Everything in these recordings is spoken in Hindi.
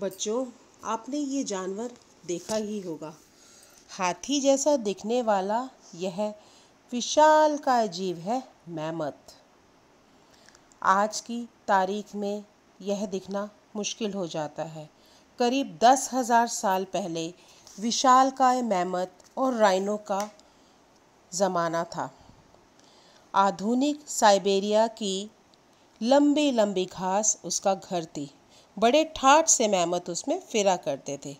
बच्चों आपने ये जानवर देखा ही होगा हाथी जैसा दिखने वाला यह विशाल का जीव है मैमत आज की तारीख में यह दिखना मुश्किल हो जाता है करीब दस हज़ार साल पहले विशाल काय मैमत और राइनो का ज़माना था आधुनिक साइबेरिया की लंबी लंबी घास उसका घर थी बड़े ठाठ से मेहमत उसमें फिरा करते थे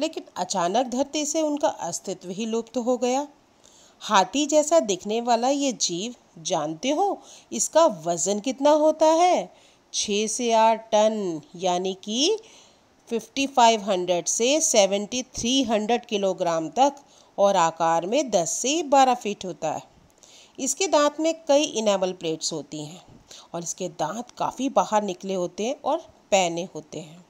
लेकिन अचानक धरती से उनका अस्तित्व ही लुप्त हो गया हाथी जैसा दिखने वाला ये जीव जानते हो इसका वज़न कितना होता है छः से आठ टन यानी कि फिफ्टी फाइव हंड्रेड से सेवेंटी थ्री हंड्रेड किलोग्राम तक और आकार में दस से बारह फीट होता है इसके दांत में कई इनेबल प्लेट्स होती हैं और इसके दांत काफ़ी बाहर निकले होते हैं और पहने होते हैं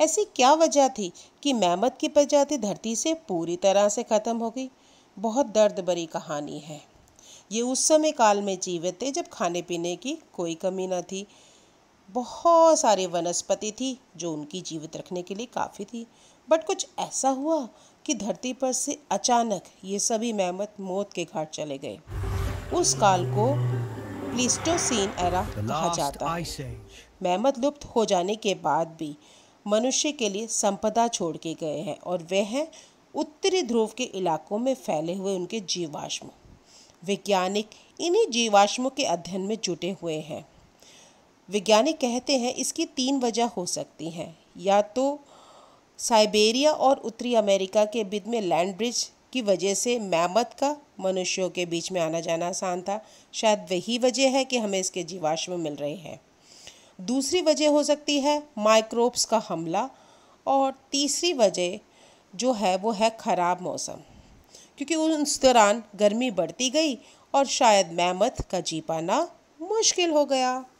ऐसी क्या वजह थी कि मैमत की प्रजाति धरती से पूरी तरह से ख़त्म हो गई बहुत दर्द भरी कहानी है ये उस समय काल में जीवित थे जब खाने पीने की कोई कमी न थी बहुत सारे वनस्पति थी जो उनकी जीवित रखने के लिए काफ़ी थी बट कुछ ऐसा हुआ कि धरती पर से अचानक ये सभी मेहमत मौत के घाट चले गए उस काल को प्लीस्टोसीन एरा कहा जाता है मेहमत लुप्त हो जाने के बाद भी मनुष्य के लिए संपदा छोड़ के गए हैं और वह है उत्तरी ध्रुव के इलाकों में फैले हुए उनके जीवाश्म वैज्ञानिक इन्हीं जीवाश्मों के अध्ययन में जुटे हुए हैं वैज्ञानिक कहते हैं इसकी तीन वजह हो सकती हैं या तो साइबेरिया और उत्तरी अमेरिका के बिद में लैंड ब्रिज की वजह से मैमत का मनुष्यों के बीच में आना जाना आसान था शायद वही वजह है कि हमें इसके जीवाश्म मिल रहे हैं दूसरी वजह हो सकती है माइक्रोब्स का हमला और तीसरी वजह जो है वो है ख़राब मौसम क्योंकि उस दौरान गर्मी बढ़ती गई और शायद मैमत का जी पाना मुश्किल हो गया